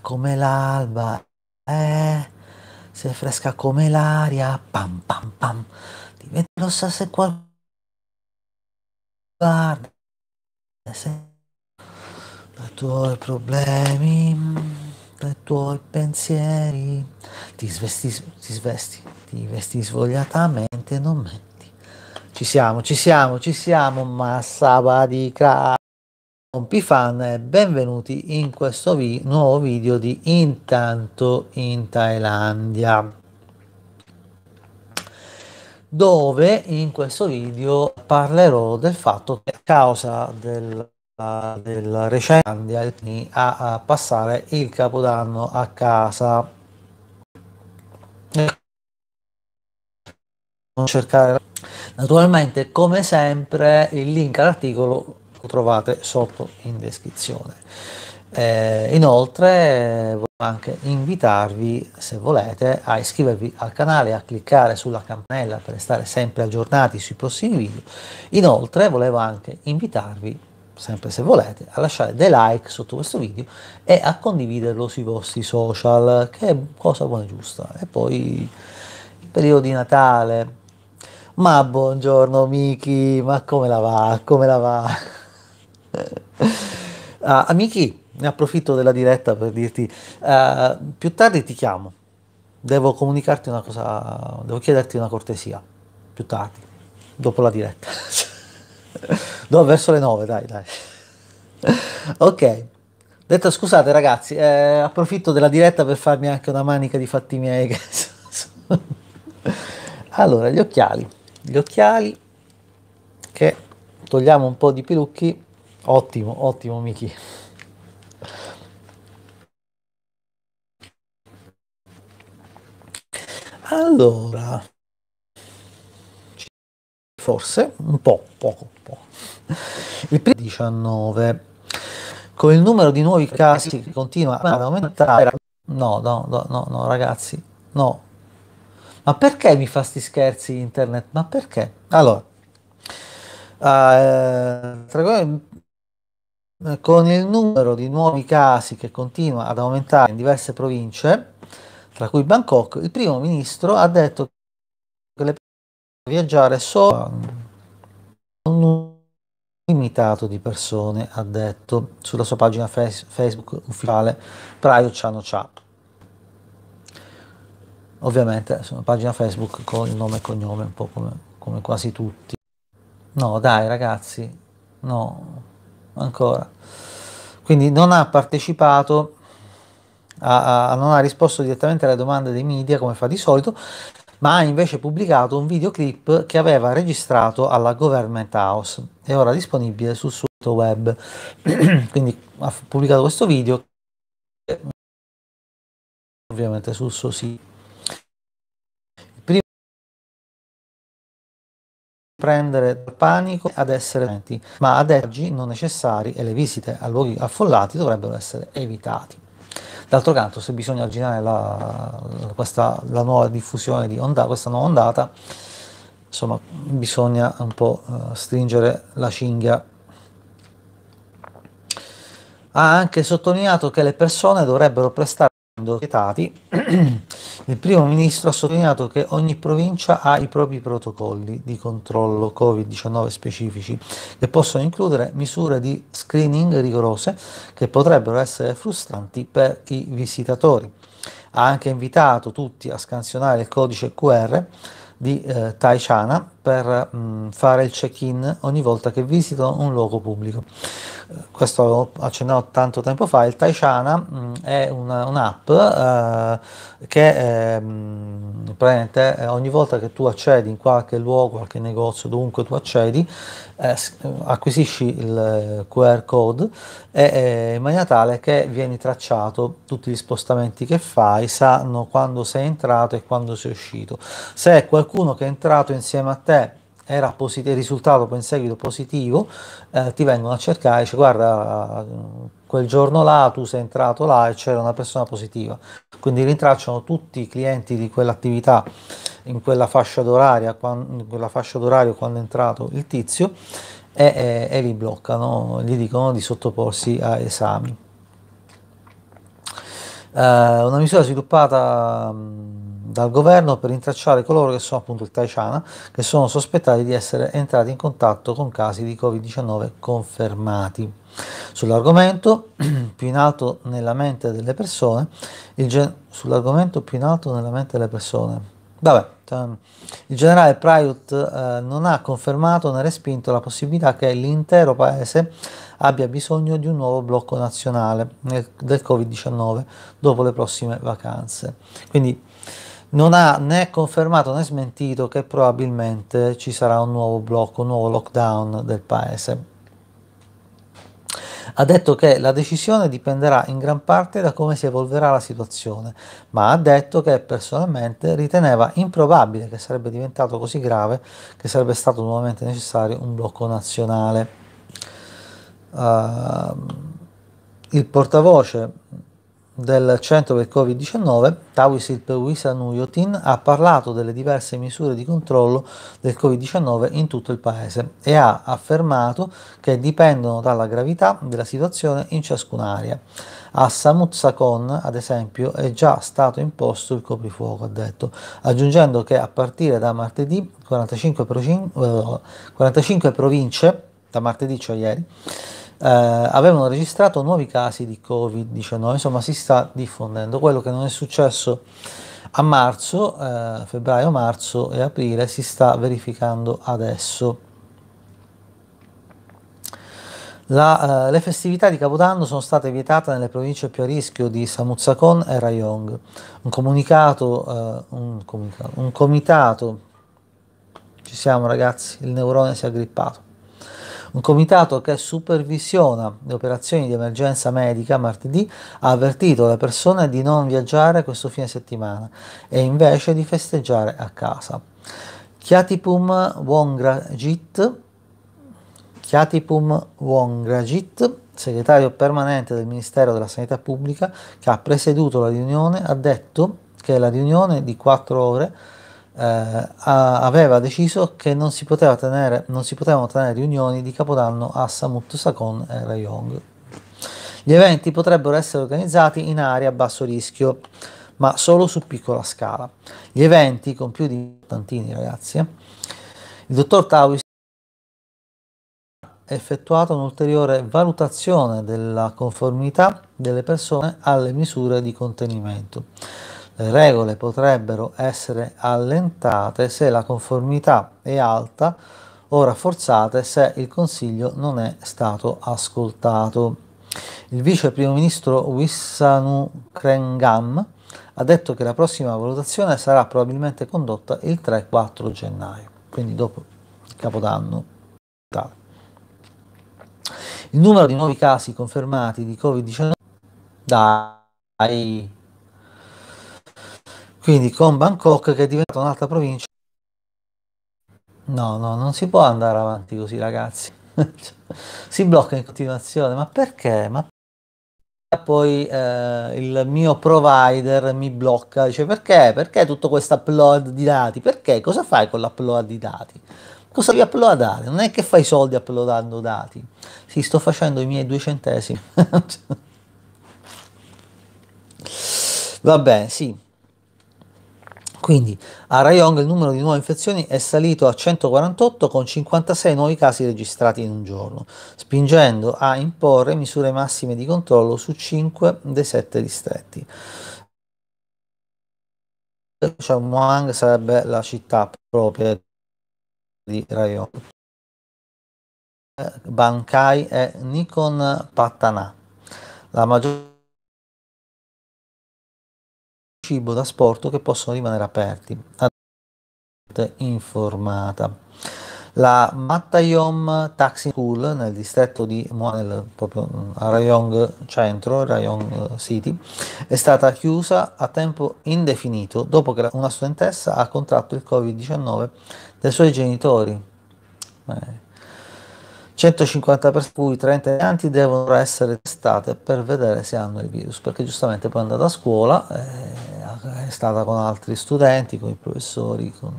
come l'alba, eh, se è fresca come l'aria, pam pam pam, diventa rossa se qualcuno guarda, se i tuoi problemi, i tuoi pensieri, ti svesti, ti svesti, ti vesti svogliatamente, non metti. Ci siamo, ci siamo, ci siamo, massa di crack. Pompi fan e benvenuti in questo vi- nuovo video di Intanto in Thailandia dove in questo video parlerò del fatto che a causa della, uh, eh, del recente alcuni a, a passare il capodanno a casa cercare naturalmente come sempre il link all'articolo lo trovate sotto in descrizione. Eh, inoltre voglio anche invitarvi, se volete, a iscrivervi al canale, a cliccare sulla campanella per stare sempre aggiornati sui prossimi video. Inoltre volevo anche invitarvi, sempre se volete, a lasciare dei like sotto questo video e a condividerlo sui vostri social, che è cosa buona e giusta. E poi il periodo di Natale. Ma buongiorno Miki, ma come la va? Come la va? Uh, ah, amici, ne approfitto della diretta per dirti, uh, più tardi ti chiamo, devo comunicarti una cosa, devo chiederti una cortesia, più tardi, dopo la diretta. no, verso le nove, dai, dai. ok. Detto scusate ragazzi, eh, approfitto della diretta per farmi anche una manica di fatti miei. allora, gli occhiali. Gli occhiali che togliamo un po' di pilucchi Ottimo, ottimo Miki. Allora, forse un po', poco, poco. Il primo 19, con il numero di nuovi casi che continua ad aumentare, no, no, no, no, no ragazzi, no. Ma perché mi fa sti scherzi internet? Ma perché? Allora, ah, eh, con il numero di nuovi casi che continua ad aumentare in diverse province, tra cui Bangkok, il primo ministro ha detto che le persone viaggiare solo un numero limitato di persone, ha detto sulla sua pagina Facebook ufficiale Praio Chano Chap. Ovviamente su una pagina Facebook con il nome e cognome, un po' come, come quasi tutti. No, dai ragazzi, no, ancora. Quindi non ha partecipato, a, a, non ha risposto direttamente alle domande dei media come fa di solito, ma ha invece pubblicato un videoclip che aveva registrato alla Government House, è ora disponibile sul suo sito web. Quindi ha pubblicato questo video ovviamente sul suo sito prendere panico ad essere lenti, ma ad oggi non necessari e le visite a luoghi affollati dovrebbero essere evitati. D'altro canto, se bisogna arginare la, questa, la nuova diffusione di onda, questa nuova ondata, insomma, bisogna un po' eh, stringere la cinghia. Ha anche sottolineato che le persone dovrebbero prestare vietati Il primo ministro ha sottolineato che ogni provincia ha i propri protocolli di controllo Covid-19 specifici, che possono includere misure di screening rigorose che potrebbero essere frustranti per i visitatori. Ha anche invitato tutti a scansionare il codice QR di eh, Taishana per mh, mm, fare il check-in ogni volta che visito un luogo pubblico. Eh, questo l'ho accennato tanto tempo fa, il Taishana mh, mm, è una, un'app eh, che eh, mh, praticamente eh, ogni volta che tu accedi in qualche luogo, qualche negozio, dovunque tu accedi, eh, acquisisci il eh, QR code e, eh, in maniera tale che vieni tracciato tutti gli spostamenti che fai, sanno quando sei entrato e quando sei uscito. Se è qualcuno che è entrato insieme a te era posit- risultato poi in seguito positivo, eh, ti vengono a cercare, dice guarda quel giorno là tu sei entrato là e c'era una persona positiva. Quindi rintracciano tutti i clienti di quell'attività in quella fascia d'orario quando, è entrato il tizio e, e, e, li bloccano, gli dicono di sottoporsi a esami. Eh, una misura sviluppata dal governo per rintracciare coloro che sono appunto il Taishana, che sono sospettati di essere entrati in contatto con casi di Covid-19 confermati. Sull'argomento più in alto nella mente delle persone, gen- sull'argomento più in alto nella mente delle persone. Vabbè, ehm, il generale Praiut eh, non ha confermato né respinto la possibilità che l'intero paese abbia bisogno di un nuovo blocco nazionale nel, del Covid-19 dopo le prossime vacanze. Quindi non ha né confermato né smentito che probabilmente ci sarà un nuovo blocco, un nuovo lockdown del paese. Ha detto che la decisione dipenderà in gran parte da come si evolverà la situazione, ma ha detto che personalmente riteneva improbabile che sarebbe diventato così grave che sarebbe stato nuovamente necessario un blocco nazionale. Uh, il portavoce del Centro per Covid-19, Tawisil Perwisa Nuyotin, ha parlato delle diverse misure di controllo del Covid-19 in tutto il paese e ha affermato che dipendono dalla gravità della situazione in ciascuna area. A Samuzzakon, ad esempio, è già stato imposto il coprifuoco, ha detto, aggiungendo che a partire da martedì 45, 45 eh, province, da martedì cioè ieri, eh, avevano registrato nuovi casi di Covid-19, insomma si sta diffondendo. Quello che non è successo a marzo, eh, febbraio, marzo e aprile si sta verificando adesso. La, eh, le festività di Capodanno sono state vietate nelle province più a rischio di Samuzzacon e Rayong. Un, eh, un, un comitato, ci siamo ragazzi, il neurone si è aggrippato un comitato che supervisiona le operazioni di emergenza medica martedì ha avvertito le persone di non viaggiare questo fine settimana e invece di festeggiare a casa. Kyatipum Wongrajit, Kyatipum Wongrajit segretario permanente del Ministero della Sanità Pubblica, che ha presieduto la riunione, ha detto che la riunione di quattro ore eh, aveva deciso che non si, tenere, non si, potevano tenere riunioni di Capodanno a Samut Sakon e Rayong. Gli eventi potrebbero essere organizzati in aree a basso rischio, ma solo su piccola scala. Gli eventi, con più di tantini ragazzi, eh, il dottor Tawis ha effettuato un'ulteriore valutazione della conformità delle persone alle misure di contenimento regole potrebbero essere allentate se la conformità è alta o rafforzate se il Consiglio non è stato ascoltato. Il vice primo ministro Wissanu Krengam ha detto che la prossima valutazione sarà probabilmente condotta il 3-4 gennaio, quindi dopo il Capodanno. Il numero di nuovi casi confermati di Covid-19 dai quindi con Bangkok che è diventata un'altra provincia. No, no, non si può andare avanti così ragazzi. si blocca in continuazione, ma perché? Ma poi eh, il mio provider mi blocca, dice perché? Perché tutto questo upload di dati? Perché? Cosa fai con l'upload di dati? Cosa li uploadate? Non è che fai soldi uploadando dati. Sì, sto facendo i miei due centesimi. Va bene, sì. Quindi a Rayong il numero di nuove infezioni è salito a 148 con 56 nuovi casi registrati in un giorno, spingendo a imporre misure massime di controllo su 5 dei 7 distretti. Cioè Moang sarebbe la città propria di Rayong. Bankai e Nikon Pattanà. La maggior cibo da sporto che possono rimanere aperti. Informata. La Mattayom Taxi School nel distretto di Moanel, proprio a Rayong Centro, Rayong eh, City, è stata chiusa a tempo indefinito dopo che una studentessa ha contratto il Covid-19 dai suoi genitori. Eh 150 per cui 30 insegnanti devono essere testate per vedere se hanno il virus, perché giustamente poi è andata a scuola, eh, è stata con altri studenti, con i professori, con...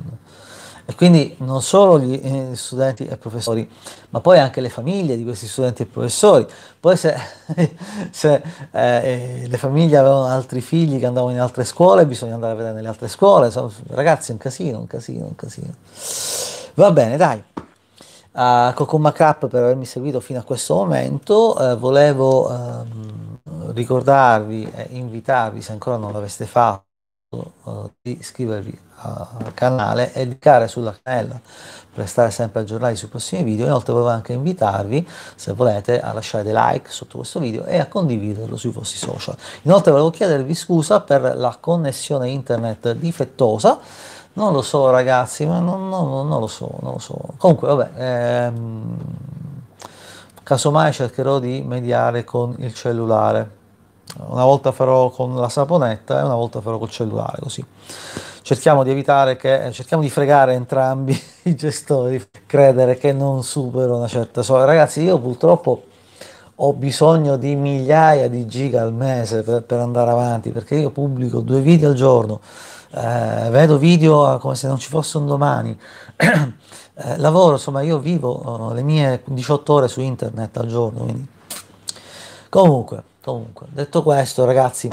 e quindi non solo gli eh, studenti e professori, ma poi anche le famiglie di questi studenti e professori. Poi se, se eh, eh, le famiglie avevano altri figli che andavano in altre scuole, bisogna andare a vedere nelle altre scuole, ragazzi è un casino, un casino, un casino. Va bene, dai a Cocomma Cup per avermi seguito fino a questo momento. Eh, volevo ehm, ricordarvi e invitarvi, se ancora non l'aveste fatto, eh, di iscrivervi al canale e di cliccare sulla canella per stare sempre aggiornati sui prossimi video. Inoltre volevo anche invitarvi, se volete, a lasciare dei like sotto questo video e a condividerlo sui vostri social. Inoltre volevo chiedervi scusa per la connessione internet difettosa non lo so ragazzi, ma non, non, non lo so, non lo so. Comunque, vabbè, ehm, casomai cercherò di mediare con il cellulare. Una volta farò con la saponetta e una volta farò col cellulare, così. Cerchiamo di evitare che, eh, cerchiamo di fregare entrambi i gestori, credere che non supero una certa soglia. Ragazzi, io purtroppo ho bisogno di migliaia di giga al mese per, per andare avanti, perché io pubblico due video al giorno eh, vedo video eh, come se non ci fosse un domani, eh, lavoro, insomma io vivo oh, le mie 18 ore su internet al giorno. Quindi. Comunque, comunque, detto questo ragazzi,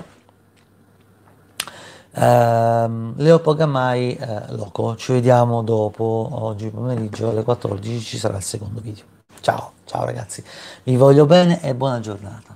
ehm, Leopo Gamai eh, Loco, ci vediamo dopo, oggi pomeriggio alle 14 ci sarà il secondo video. Ciao, ciao ragazzi, vi voglio bene e buona giornata.